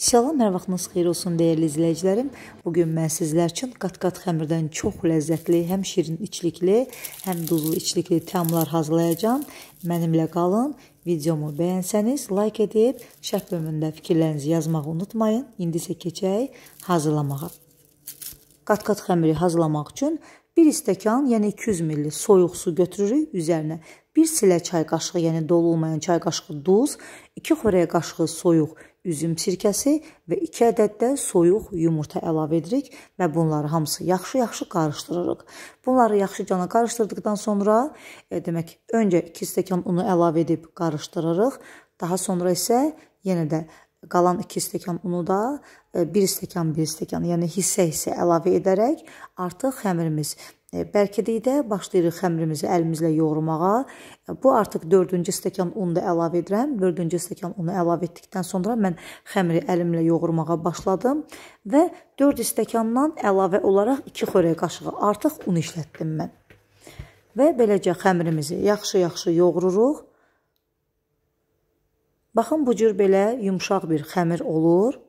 Salam, hər vaxtınız xeyir olsun dəyərli izləyicilərim. Bu gün mən sizlər üçün qat-qat xəmirdən çox ləzzətli, həm şirin içlikli, həm duzlu içlikli təmlar hazırlayacağam. Mənimlə qalın. Videomu bəyənsəniz, like edib şərh bölümündə fikirlərinizi yazmağı unutmayın. İndi isə keçək hazırlamağa. Qat-qat xəmiri hazırlamaq üçün 1 stəkan, yəni 200 ml soyuq su götürürük üzərinə. 1 silə çay qaşığı, yəni dolu olmayan çay qaşığı duz, 2 xörək qaşığı soyuq üzüm sirkəsi və 2 ədəd də soyuq yumurta əlavə edirik və bunları hamısı yaxşı-yaxşı qarışdırırıq. Bunları yaxşıca qarışdırdıqdan sonra e, demək öncə 2 stəkan unu əlavə edib qarışdırırıq. Daha sonra isə yenə də qalan 2 stəkan unu da 1 e, stəkan 1 stəkan, yəni hissə-hissə əlavə edərək artıq xəmirimiz E, bərkidikdə başlayırıq xəmrimizi əlimizlə yoğurmağa. E, bu artıq 4-cü stəkan unu da əlavə edirəm. 4-cü stəkan unu əlavə etdikdən sonra mən xəmri əlimlə yoğurmağa başladım və 4 stəkandan əlavə olaraq 2 xörək qaşığı artıq un işlətdim mən. Və beləcə xəmrimizi yaxşı-yaxşı yoğururuq. Baxın bu cür belə yumşaq bir xəmir olur.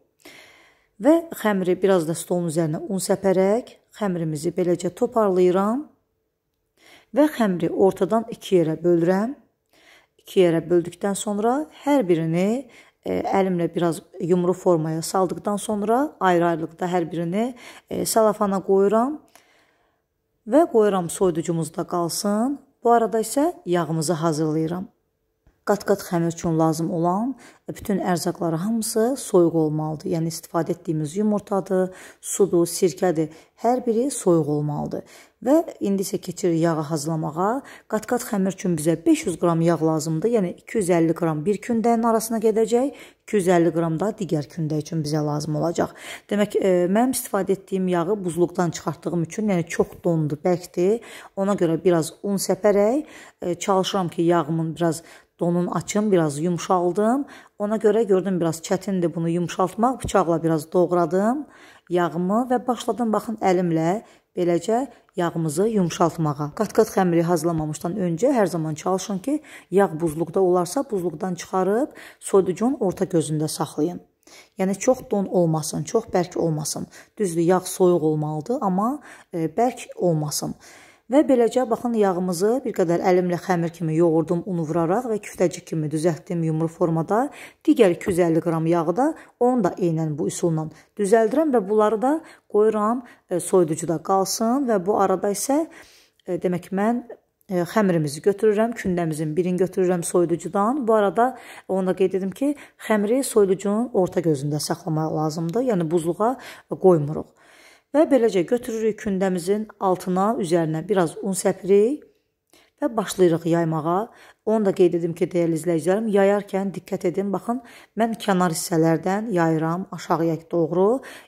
Və xəmri biraz da stolun üzərinə un səpərək xəmrimizi beləcə toparlayıram və xəmri ortadan 2 yerə bölürəm. 2 yerə böldükdən sonra hər birini ə, e, əlimlə biraz yumru formaya saldıqdan sonra ayrı-ayrılıqda hər birini ə, e, salafana qoyuram və qoyuram soyuducumuzda qalsın. Bu arada isə yağımızı hazırlayıram qat-qat xəmir üçün lazım olan e, bütün ərzaqları hamısı soyuq olmalıdır. Yəni istifadə etdiyimiz yumurtadır, sudur, sirkədir. Hər biri soyuq olmalıdır. Və indi isə keçirik yağı hazırlamağa. Qat-qat xəmir üçün bizə 500 qram yağ lazımdır. Yəni 250 qram bir kündənin arasına gedəcək, 250 qram da digər kündə üçün bizə lazım olacaq. Demək, e, mənim istifadə etdiyim yağı buzluqdan çıxartdığım üçün, yəni çox dondu, bərkdir. Ona görə biraz un səpərək e, çalışıram ki, yağımın biraz e, donun açım, biraz yumşaldım. Ona görə gördüm biraz çətindir bunu yumşaltmaq. Bıçaqla biraz doğradım yağımı və başladım baxın əlimlə beləcə yağımızı yumşaltmağa. Qat-qat xəmiri hazırlamamışdan öncə hər zaman çalışın ki, yağ buzluqda olarsa buzluqdan çıxarıb soyuducunun orta gözündə saxlayın. Yəni çox don olmasın, çox bərk olmasın. Düzdür, yağ soyuq olmalıdır, amma e, bərk olmasın. Və beləcə baxın yağımızı bir qədər əlimlə xəmir kimi yoğurdum, unu vuraraq və küftəcik kimi düzəltdim yumru formada. Digər 250 qram yağı da onu da eynən bu üsulla düzəldirəm və bunları da qoyuram e, soyuducuda qalsın və bu arada isə e, demək mən e, xəmirimizi götürürəm, kündəmizin birini götürürəm soyuducudan. Bu arada onu da qeyd edim ki, xəmiri soyuducunun orta gözündə saxlamaq lazımdır. Yəni buzluğa qoymuruq. Və beləcə götürürük kündəmizin altına, üzərinə biraz un səpirik və başlayırıq yaymağa. Onu da qeyd edim ki, dəyərli izləyicilərim, yayarkən diqqət edin. Baxın, mən kənar hissələrdən yayıram aşağıya doğru.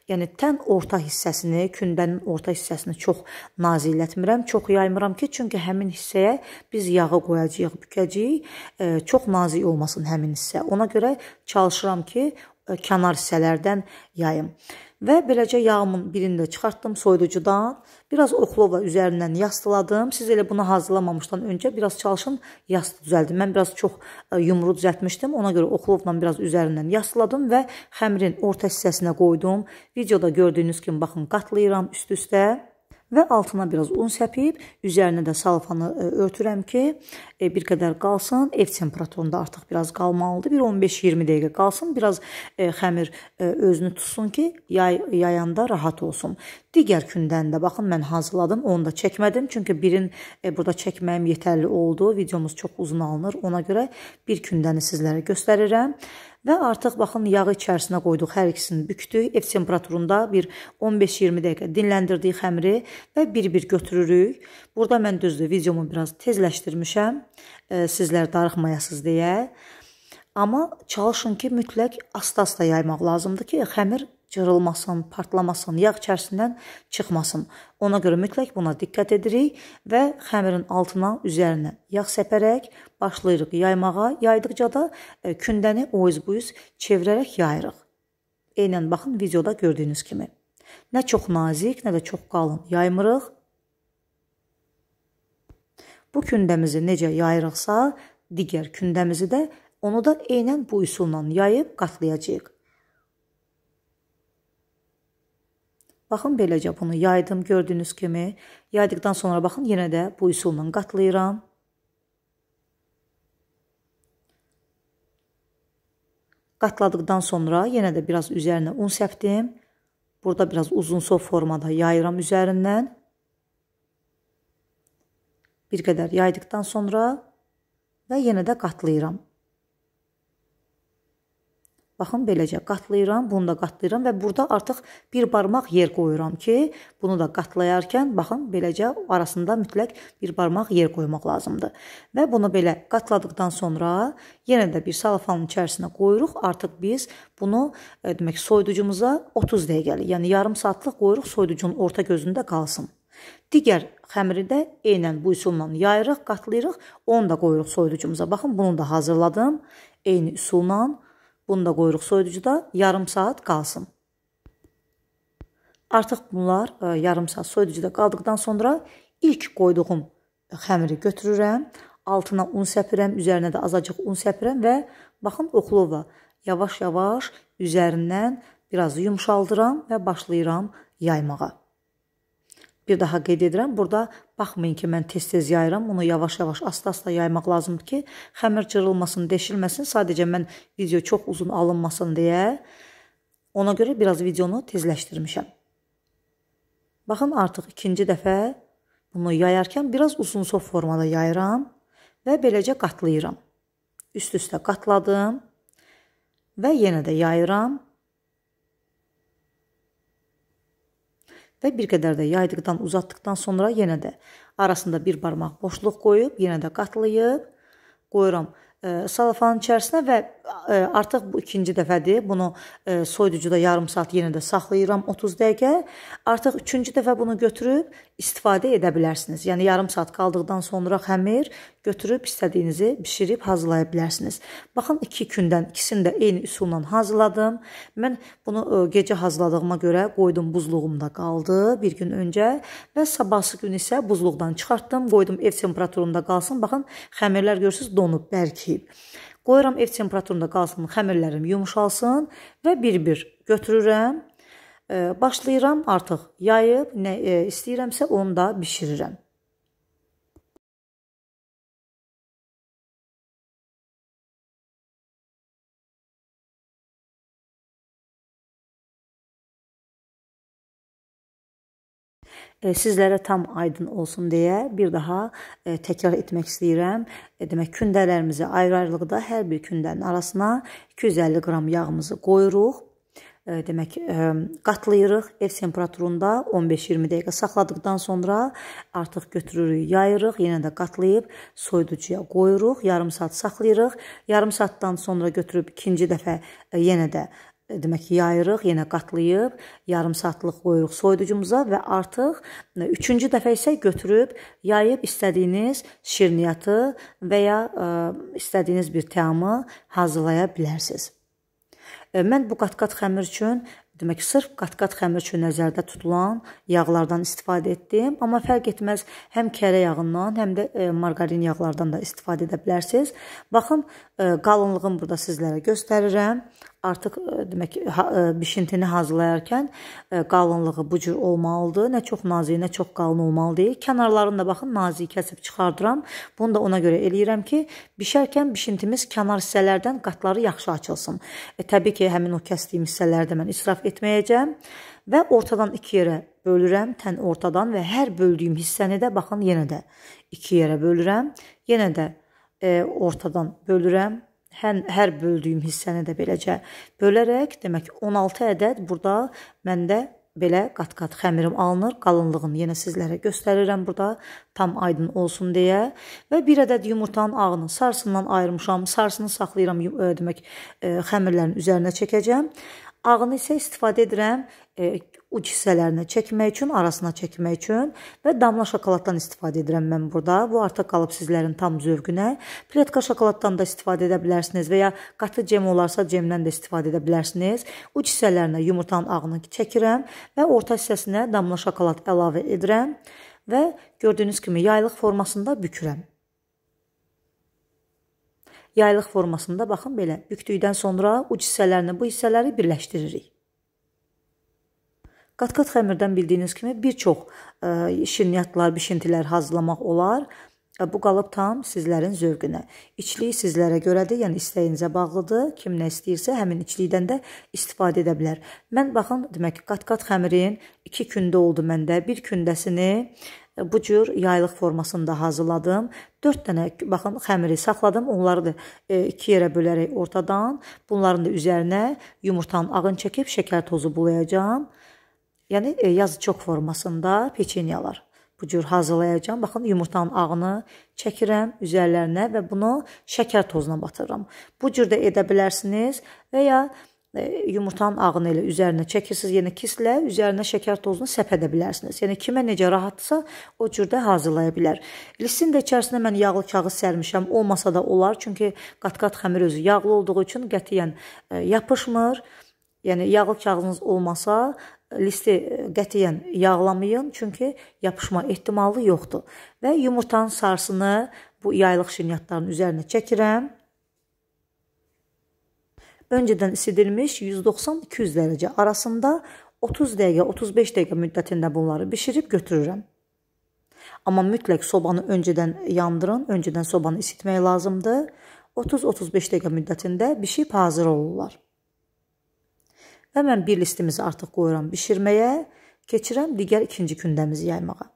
Yəni tən orta hissəsini, kündənin orta hissəsini çox naziklətmirəm, çox yaymıram ki, çünki həmin hissəyə biz yağı qoyacağıq, bükəcəyik. E, çox nazik olmasın həmin hissə. Ona görə çalışıram ki, E, kənar hissələrdən yayım. Və beləcə yağımın birini də çıxartdım soyuducudan. Biraz oxlovla üzərindən yastıladım. Siz elə bunu hazırlamamışdan öncə biraz çalışın yastı düzəldin. Mən biraz çox e, yumru düzəltmişdim. Ona görə oxlovla biraz üzərindən yastıladım və xəmirin orta hissəsinə qoydum. Videoda gördüyünüz kimi baxın qatlayıram üst-üstə və altına biraz un səpib, üzərinə də salfanı e, örtürəm ki, e, bir qədər qalsın. Ev temperaturunda artıq biraz qalmalıdır. Bir 15-20 dəqiqə qalsın. Biraz e, xəmir özünü tutsun ki, yay yayanda rahat olsun. Digər gündən də baxın mən hazırladım, onu da çəkmədim, çünki birin burada çəkməyim yetərli oldu. Videomuz çox uzun alınır. Ona görə bir gündəni sizlərə göstərirəm. Və artıq baxın yağı içərisinə qoyduq, hər ikisini bükdük, ev temperaturunda bir 15-20 dəqiqə dinləndirdik xəmiri və bir-bir götürürük. Burada mən düzdür videomu biraz tezləşdirmişəm, e, sizlər darıxmayasınız deyə. Amma çalışın ki, mütləq asta-asta yaymaq lazımdır ki, xəmir cırılmasın, partlamasın, yağ içərisindən çıxmasın. Ona görə mütləq buna diqqət edirik və xəmirin altına, üzərinə yağ səpərək başlayırıq yaymağa. Yaydıqca da e, kündəni oyuz-buyuz çevirərək yayırıq. Eynən baxın videoda gördüyünüz kimi. Nə çox nazik, nə də çox qalın yaymırıq. Bu kündəmizi necə yayırıqsa, digər kündəmizi də onu da eynən bu üsulla yayıb qatlayacağıq. Baxın beləcə bunu yaydım gördüyünüz kimi. Yaydıqdan sonra baxın yenə də bu üsulla qatlayıram. Qatladıqdan sonra yenə də biraz üzərinə un səpdim. Burada biraz uzunsov formada yayıram üzərindən. Bir qədər yaydıqdan sonra və yenə də qatlayıram. Baxın beləcə qatlayıram, bunu da qatlayıram və burada artıq bir barmaq yer qoyuram ki, bunu da qatlayarkən baxın beləcə arasında mütləq bir barmaq yer qoymaq lazımdır. Və bunu belə qatladıqdan sonra yenə də bir salafanın içərisinə qoyuruq. Artıq biz bunu e, demək soyuducumuza 30 dəqiqəlik, yəni yarım saatlıq qoyuruq soyuducunun orta gözündə qalsın. Digər xəmiri də eynən bu üsulla yayırıq, qatlayırıq, onu da qoyuruq soyuducumuza. Baxın, bunu da hazırladım eyni üsulla Bunu da qoyuruq soyuducuda yarım saat qalsın. Artıq bunlar ə, e, yarım saat soyuducuda qaldıqdan sonra ilk qoyduğum xəmiri götürürəm, altına un səpirəm, üzərinə də azacıq un səpirəm və baxın oxlova yavaş-yavaş üzərindən biraz yumşaldıram və başlayıram yaymağa. Bir daha qeyd edirəm, burada Baxmayın ki, mən tez-tez yayıram, bunu yavaş-yavaş asta-asta yaymaq lazımdır ki, xəmir cırılmasın, deşilməsin. Sadəcə mən video çox uzun alınmasın deyə ona görə biraz videonu tezləşdirmişəm. Baxın, artıq ikinci dəfə bunu yayarkən biraz uzunsov formada yayıram və beləcə qatlayıram. Üst-üstə qatladım və yenə də yayıram və bir qədər də yaydıqdan uzatdıqdan sonra yenə də arasında bir barmaq boşluq qoyub, yenə də qatlayıb qoyuram e, salafanın içərisinə və artıq bu ikinci dəfədir. Bunu e, soyuducuda yarım saat yenə də saxlayıram 30 dəqiqə. Artıq üçüncü dəfə bunu götürüb istifadə edə bilərsiniz. Yəni yarım saat qaldıqdan sonra xəmir götürüb istədiyinizi bişirib hazırlaya bilərsiniz. Baxın 2 gündən ikisini də eyni üsulla hazırladım. Mən bunu e, gecə hazırladığıma görə qoydum buzluğumda qaldı bir gün öncə və sabahsı gün isə buzluqdan çıxartdım, qoydum ev temperaturunda qalsın. Baxın xəmirlər görürsüz donub, bərkiyib. Qoyuram ev temperaturunda qalsın, xəmirlərim yumşalsın və bir-bir götürürəm. Başlayıram artıq yayıb, nə istəyirəmsə onu da bişirirəm. E, sizlərə tam aydın olsun deyə bir daha e, təkrar etmək istəyirəm. E, demək kündələrimizi ayrı-ayrılıqda hər bir kündənin arasına 250 qram yağımızı qoyuruq. Demək qatlayırıq ev temperaturunda 15-20 dəqiqə saxladıqdan sonra artıq götürürük, yayırıq, yenə də qatlayıb soyuducuya qoyuruq, yarım saat saxlayırıq. Yarım saatdan sonra götürüb ikinci dəfə yenə də demək ki, yayırıq, yenə qatlayıb, yarım saatlıq qoyuruq soyuducumuza və artıq 3-cü e, dəfə isə götürüb yayıb istədiyiniz şirniyyatı və ya ə, e, istədiyiniz bir təamı hazırlaya bilərsiniz. E, mən bu qatqat xəmir üçün Demək ki, sırf qat-qat xəmir üçün nəzərdə tutulan yağlardan istifadə etdim, amma fərq etməz, həm kərə yağından, həm də e, margarin yağlardan da istifadə edə bilərsiniz. Baxın, e, qalınlığını burada sizlərə göstərirəm artıq e, demək e, bişintini hazırlayarkən e, qalınlığı bu cür olmalıdır. Nə çox nazik, nə çox qalın olmalı deyil. Kənarlarını da baxın nazik kəsib çıxardıram. Bunu da ona görə eləyirəm ki, bişərkən bişintimiz kənar hissələrdən qatları yaxşı açılsın. E, təbii ki, həmin o kəsdiyim hissələrdə mən israf etməyəcəm və ortadan 2 yerə bölürəm, tən ortadan və hər böldüyüm hissəni də baxın yenə də 2 yerə bölürəm. Yenə də e, ortadan bölürəm hər, hər böldüyüm hissəni də beləcə bölərək, demək 16 ədəd burada məndə belə qat-qat xəmirim alınır. Qalınlığını yenə sizlərə göstərirəm burada tam aydın olsun deyə və bir ədəd yumurtanın ağını sarsından ayırmışam. Sarsını saxlayıram, e, demək, e, xəmirlərin üzərinə çəkəcəm. Ağını isə istifadə edirəm e, uc hissələrinə çəkmək üçün, arasına çəkmək üçün və damla şokoladdan istifadə edirəm mən burada. Bu artıq qalıb sizlərin tam zövqünə. Pletka şokoladdan da istifadə edə bilərsiniz və ya qatı cem olarsa cemdən də istifadə edə bilərsiniz. Uc hissələrinə yumurtanın ağını çəkirəm və orta hissəsinə damla şokolad əlavə edirəm və gördüyünüz kimi yaylıq formasında bükürəm. Yaylıq formasında baxın belə bükdükdən sonra uc hissələrini bu hissələri birləşdiririk. Qat-qat xəmirdən bildiyiniz kimi bir çox ə, e, şirniyyatlar, bişintilər hazırlamaq olar. E, bu qalıb tam sizlərin zövqünə. İçlik sizlərə görədir, yəni istəyinizə bağlıdır. Kim nə istəyirsə, həmin içlikdən də istifadə edə bilər. Mən baxın, demək qat-qat xəmirin 2 gündə oldu məndə. 1 gündəsini bu cür yaylıq formasında hazırladım. 4 dənə baxın xəmiri saxladım. Onları da e, iki yerə bölərək ortadan bunların da üzərinə yumurtanın ağını çəkib şəkər tozu bulayacağam. Yəni e, yazı çox formasında peçenyalar bu cür hazırlayacağam. Baxın yumurtanın ağını çəkirəm üzərlərinə və bunu şəkər tozuna batırıram. Bu cür də edə bilərsiniz və ya E, yumurtanın ağını elə üzərinə çəkirsiniz, yenə kislə üzərinə şəkər tozunu səp edə bilərsiniz. Yəni kimə necə rahatsa o cürdə hazırlaya bilər. Lisin də içərisinə mən yağlı kağız sərmişəm. Olmasa da olar, çünki qat-qat xəmir özü yağlı olduğu üçün qətiyyən e, yapışmır. Yəni yağlı kağızınız olmasa e, listi qətiyyən yağlamayın, çünki yapışma ehtimalı yoxdur. Və yumurtanın sarısını bu yaylıq şirniyyatlarının üzərinə çəkirəm öncədən isidilmiş 190-200 dərəcə arasında 30 dəqiqə, 35 dəqiqə müddətində bunları bişirib götürürəm. Amma mütləq sobanı öncədən yandırın, öncədən sobanı isitmək lazımdır. 30-35 dəqiqə müddətində bişib hazır olurlar. Və mən bir listimizi artıq qoyuram bişirməyə, keçirəm digər ikinci gündəmizi yaymağa.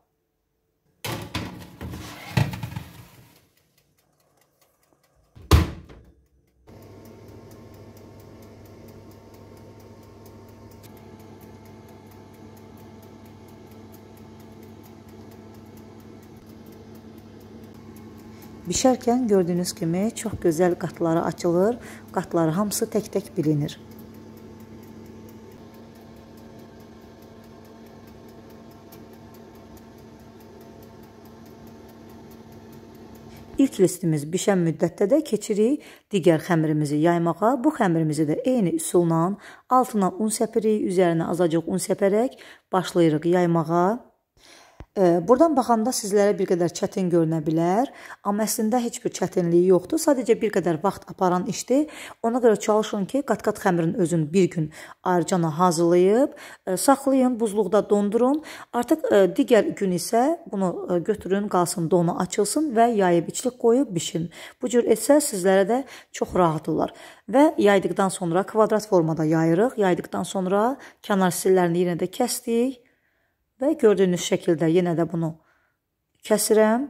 Bişərkən gördüyünüz kimi çox gözəl qatları açılır. Qatları hamısı tək-tək bilinir. İlk listimiz bişən müddətdə də keçirik digər xəmirimizi yaymağa. Bu xəmirimizi də eyni üsulla altına un səpirik, üzərinə azacıq un səpərək başlayırıq yaymağa. Burdan baxanda sizlərə bir qədər çətin görünə bilər, amma əslində heç bir çətinliyi yoxdur. Sadəcə bir qədər vaxt aparan işdir. Ona görə çalışın ki, qat-qat xəmirin özün bir gün ayrıcana hazırlayıb e, saxlayın, buzluqda dondurun. Artıq e, digər gün isə bunu e, götürün, qalsın, donu açılsın və yayıb içlik qoyub bişin. Bu cür etsə sizlərə də çox rahat olar. Və yaydıqdan sonra kvadrat formada yayırıq. Yaydıqdan sonra kənar sillərini yenə də kəsdik Və gördüyünüz şəkildə yenə də bunu kəsirəm.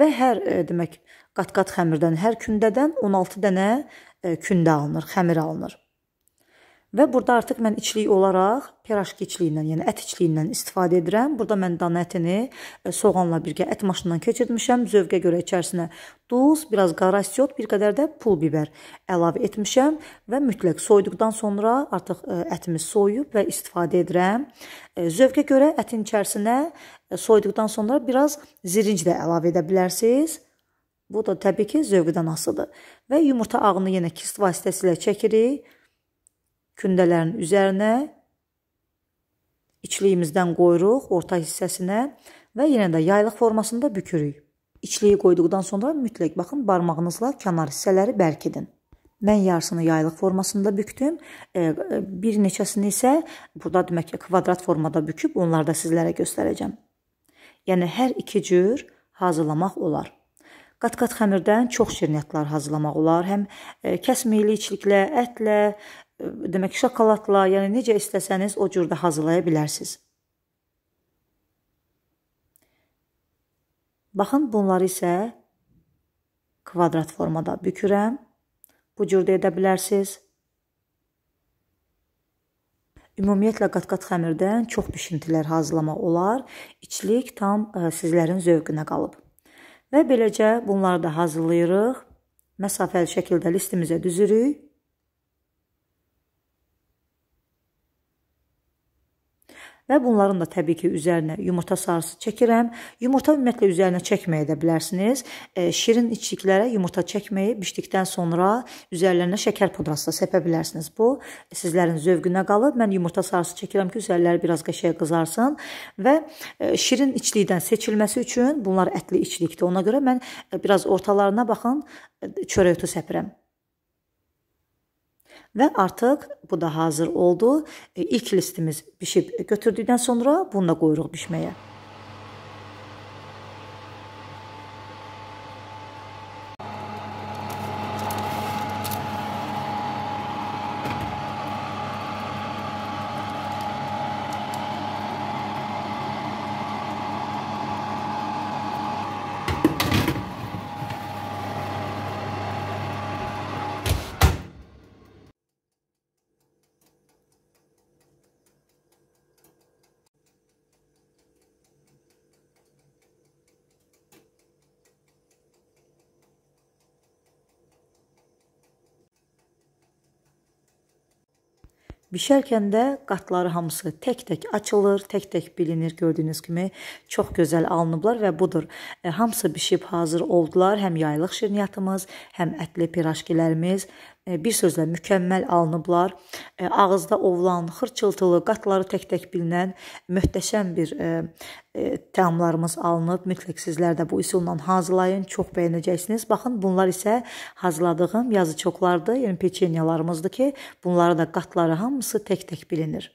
Və hər e, demək qat-qat xəmirdən hər kündədən 16 dənə e, kündə alınır, xəmir alınır. Və burada artıq mən içlik olaraq pirajki içliyindən, yəni ət içliyindən istifadə edirəm. Burada mən dana ətini e, soğanla birgə ət maşından keçirtmişəm. Zövqə görə içərisinə duz, biraz qara istiot, bir qədər də pul biber əlavə etmişəm və mütləq soyduqdan sonra artıq e, ətimi soyub və istifadə edirəm. E, zövqə görə ətin içərisinə soyduqdan sonra biraz zirinc də əlavə edə bilərsiniz. Bu da təbii ki, zövqdən asılıdır. Və yumurta ağını yenə kist vasitəsilə çəkirik kündələrin üzərinə içliyimizdən qoyuruq orta hissəsinə və yenə də yaylıq formasında bükürük. İçliyi qoyduqdan sonra mütləq baxın barmağınızla kənar hissələri bərkidin. Mən yarısını yaylıq formasında bükdüm. E, e, bir neçəsini isə burada demək ki, kvadrat formada büküb onları da sizlərə göstərəcəm. Yəni hər iki cür hazırlamaq olar. Qat-qat xəmirdən çox şirniyyatlar hazırlamaq olar. Həm e, kəsmeli içliklə, ətlə, demək şokoladla, yəni necə istəsəniz o cürdə hazırlaya bilərsiniz. Baxın, bunları isə kvadrat formada bükürəm. Bu cürdə edə bilərsiniz. Ümumiyyətlə qat-qat xəmirdən çox bişintilər hazırlama olar. İçlik tam sizlərin zövqünə qalıb. Və beləcə bunları da hazırlayırıq. Məsafəli şəkildə listimizə düzürük. və bunların da təbii ki, üzərinə yumurta sarısı çəkirəm. Yumurta ümumiyyətlə üzərinə çəkməyə də bilərsiniz. E, şirin içliklərə yumurta çəkməyi bişdikdən sonra üzərlərinə şəkər pudrası da səpə bilərsiniz. Bu sizlərin zövqünə qalıb. Mən yumurta sarısı çəkirəm ki, üzərləri biraz qəşəng qızarsın və e, şirin içlikdən seçilməsi üçün bunlar ətli içlikdir. Ona görə mən e, biraz ortalarına baxın e, çörək otu səpirəm. Və artıq bu da hazır oldu. E, ilk listimiz bişib götürdükdən sonra bunu da qoyuruq bişməyə. Bişərkən də qatları hamısı tək-tək açılır, tək-tək bilinir gördüyünüz kimi. Çox gözəl alınıblar və budur. E, hamısı bişib hazır oldular. Həm yaylıq şirniyyatımız, həm ətli pirajkilərimiz E, bir sözlə mükəmməl alınıblar. E, ağızda ovlan, xırçıltılı, qatları tək-tək bilinən möhtəşəm bir e, təamlarımız alınıb. Mütləq sizlər də bu üsulla hazırlayın, çox bəyənəcəksiniz. Baxın, bunlar isə hazırladığım yazıçoqlardır, yəni peçenyalarımızdır ki, bunları da qatları hamısı tək-tək bilinir.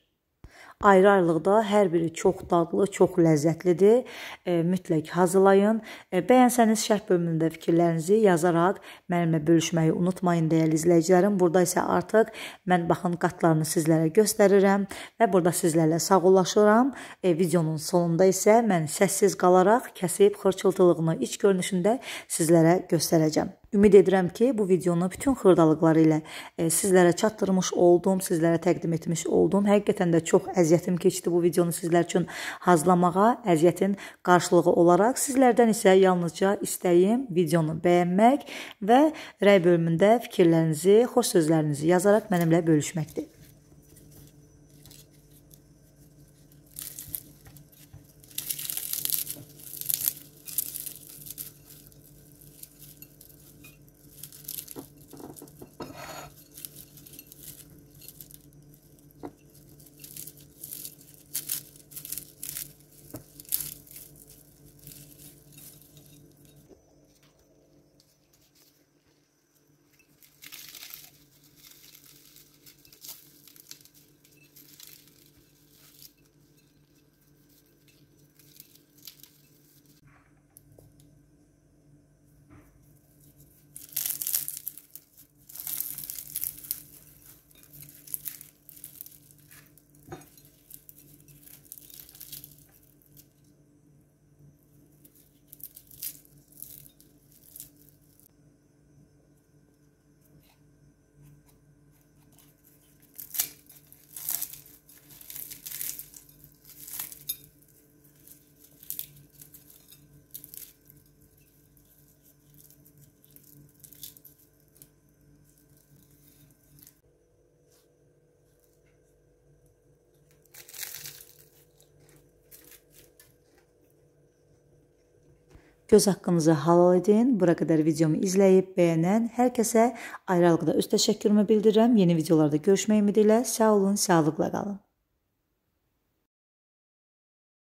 Ayrı-ayrılıqda hər biri çox dadlı, çox ləzzətlidir. E, mütləq hazırlayın. E, bəyənsəniz şərh bölümündə fikirlərinizi yazaraq mənimlə bölüşməyi unutmayın dəyərli izləyicilərim. Burada isə artıq mən baxın qatlarını sizlərə göstərirəm və burada sizlərlə sağollaşıram. E, videonun sonunda isə mən səssiz qalaraq kəsib xırçıltılığını iç görünüşündə sizlərə göstərəcəm. Ümid edirəm ki, bu videonu bütün xırdalıqları ilə e, sizlərə çatdırmış oldum, sizlərə təqdim etmiş oldum. Həqiqətən də çox əziyyətim keçdi bu videonu sizlər üçün hazırlamağa. Əziyyətin qarşılığı olaraq sizlərdən isə yalnızca istəyim videonu bəyənmək və rəy bölümündə fikirlərinizi, xoş sözlərinizi yazaraq mənimlə bölüşməkdir. Göz haqqınızı halal edin. Bura qədər videomu izləyib, bəyənən hər kəsə ayrı-ayrılıqda öz təşəkkürümü bildirirəm. Yeni videolarda görüşmək ümidilə. Sağ olun, sağlıqla qalın.